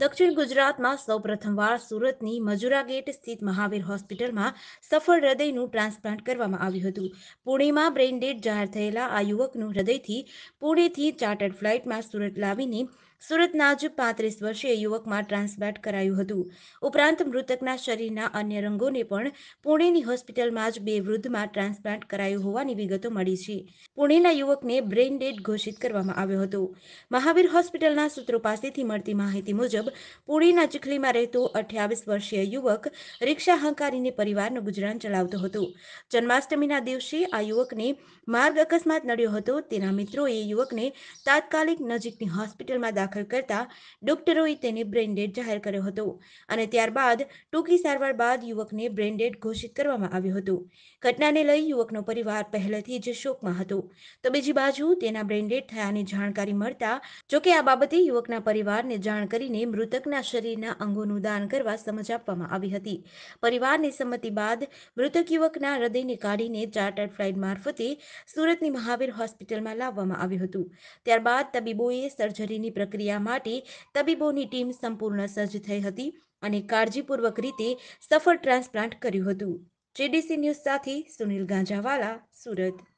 દક્ષિણ ગુજરાતમાં સૌ પ્રથમવાર સુરતની મજુરા ગેટ સ્થિત મહાવીર હોસ્પિટલમાં સફળ હૃદયનું ટ્રાન્સપ્લાન્ટ કરવામાં આવ્યું હતું પુણેમાં બ્રેઇન ડેડ જાહેર થયેલા આ યુવકનું હૃદયથી પુણેથી ચાર્ટર્ડ ફ્લાઇટમાં સુરત લાવીને સુરતના જ પાંત્રીસ વર્ષીય યુવકમાં ટ્રાન્સપ્લાન્ટ કરાયું હતું ઉપરાંત મૃતકના શરીરના અન્ય રંગોને પણ પુણેની હોસ્પિટલમાં જ બે વૃદ્ધમાં ટ્રાન્સપ્લાન્ટ કરાયું હોવાની વિગતો મળી છે પુણેના યુવકને બ્રેઇન ડેડ ઘોષિત કરવામાં આવ્યો હતો મહાવીર હોસ્પિટલના સૂત્રો પાસેથી મળતી માહિતી મુજબ મુજબ પુરીના ચીખલીમાં રહેતો અઠ્યાવીસ વર્ષીય યુવક રિક્ષા હંકારીને પરિવારનું ગુજરાન ચલાવતો હતો જન્માષ્ટમીના દિવસે આ યુવકને માર્ગ અકસ્માત નડ્યો હતો તેના મિત્રોએ યુવકને તાત્કાલિક નજીકની હોસ્પિટલમાં દાખલ કરતા ડોક્ટરોએ તેને બ્રેઇનડેડ જાહેર કર્યો હતો અને ત્યારબાદ ટૂંકી સારવાર બાદ યુવકને બ્રેન્ડેડ ઘોષિત કરવામાં આવ્યું હતું ઘટનાને લઈ યુવકનો પરિવાર પહેલેથી જ શોકમાં હતો તો બીજી બાજુ તેના બ્રેન્ડેડ થયાની જાણકારી મળતા જોકે આ બાબતે યુવકના પરિવારને જાણ કરીને મૃતકના શરીરના અંગોનું દાન કરવા સમજ આપવામાં આવી હતી પરિવારની સંમતિ બાદ મૃતક યુવકના હૃદયને કાઢીને ચાર્ટર્ડ ફ્લાઇટ મારફતે સુરતની મહાવીર હોસ્પિટલમાં લાવવામાં આવ્યું હતું ત્યારબાદ તબીબોએ સર્જરીની પ્રક્રિયા માટે તબીબોની ટીમ સંપૂર્ણ સજ્જ થઈ હતી અને કાળજીપૂર્વક રીતે સફળ ટ્રાન્સપ્લાન્ટ કર્યું હતું જેડીસી ન્યૂઝ સાથે સુનિલ ગાંજાવાલા સુરત